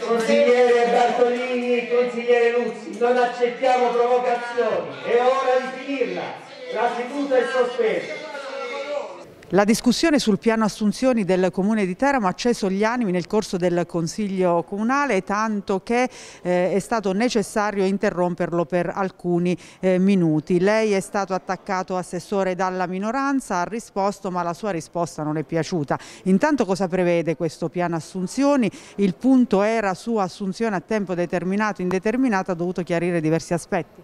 Consigliere Bartolini, consigliere Luzzi, non accettiamo provocazioni, è ora di finirla. La seduta è sospesa. La discussione sul piano assunzioni del Comune di Teramo ha acceso gli animi nel corso del Consiglio Comunale, tanto che eh, è stato necessario interromperlo per alcuni eh, minuti. Lei è stato attaccato assessore dalla minoranza, ha risposto ma la sua risposta non è piaciuta. Intanto cosa prevede questo piano assunzioni? Il punto era su assunzione a tempo determinato, indeterminato, ha dovuto chiarire diversi aspetti.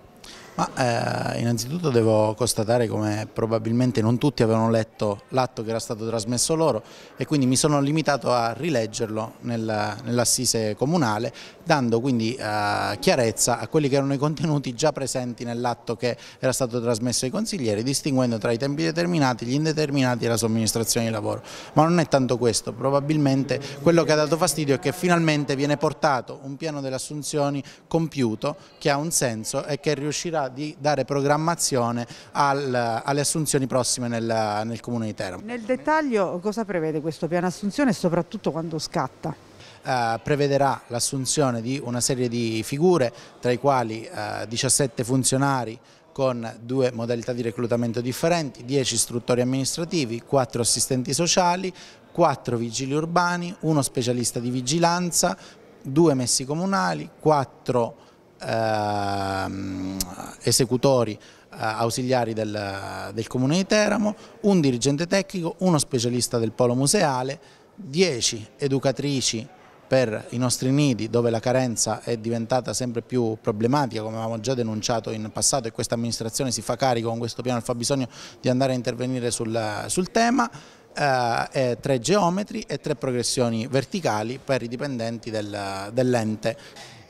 Ma eh, innanzitutto devo constatare come probabilmente non tutti avevano letto l'atto che era stato trasmesso loro e quindi mi sono limitato a rileggerlo nel, nell'assise comunale dando quindi eh, chiarezza a quelli che erano i contenuti già presenti nell'atto che era stato trasmesso ai consiglieri distinguendo tra i tempi determinati, gli indeterminati e la somministrazione di lavoro. Ma non è tanto questo, probabilmente quello che ha dato fastidio è che finalmente viene portato un piano delle assunzioni compiuto che ha un senso e che riuscirà di dare programmazione al, alle assunzioni prossime nel, nel Comune di Teramo. Nel dettaglio cosa prevede questo piano assunzione e soprattutto quando scatta? Eh, prevederà l'assunzione di una serie di figure, tra i quali 17 eh, funzionari con due modalità di reclutamento differenti, 10 istruttori amministrativi, 4 assistenti sociali, 4 vigili urbani, 1 specialista di vigilanza, 2 messi comunali, 4 Ehm, esecutori eh, ausiliari del, del Comune di Teramo, un dirigente tecnico, uno specialista del polo museale, 10 educatrici per i nostri nidi dove la carenza è diventata sempre più problematica come avevamo già denunciato in passato e questa amministrazione si fa carico con questo piano al fabbisogno di andare a intervenire sul, sul tema eh, tre geometri e tre progressioni verticali per i dipendenti del, dell'ente.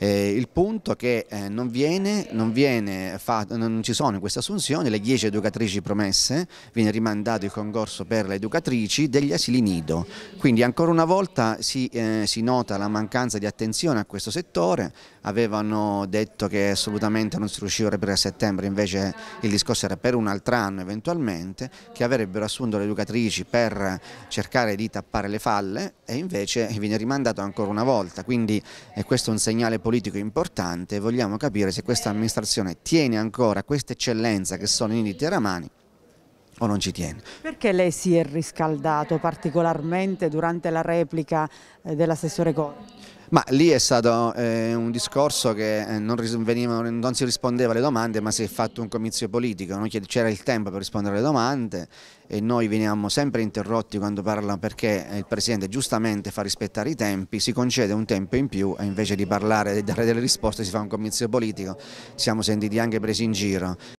Eh, il punto è che eh, non, viene, non, viene fatto, non, ci sono in queste assunzioni le 10 educatrici promesse, viene rimandato il concorso per le educatrici degli asili nido, quindi ancora una volta si, eh, si nota la mancanza di attenzione a questo settore, avevano detto che assolutamente non si riusciva a reperire a settembre, invece il discorso era per un altro anno eventualmente, che avrebbero assunto le educatrici per cercare di tappare le falle e invece viene rimandato ancora una volta, quindi eh, questo è un segnale positivo politico importante, vogliamo capire se questa amministrazione tiene ancora questa eccellenza che sono i nidi teramani o non ci tiene. Perché lei si è riscaldato particolarmente durante la replica eh, dell'assessore Cori? Ma lì è stato eh, un discorso che eh, non, veniva, non, si rispondeva alle domande ma si è fatto un comizio politico, c'era il tempo per rispondere alle domande e noi veniamo sempre interrotti quando parlano perché eh, il Presidente giustamente fa rispettare i tempi, si concede un tempo in più e invece di parlare e dare delle risposte si fa un comizio politico, siamo sentiti anche presi in giro.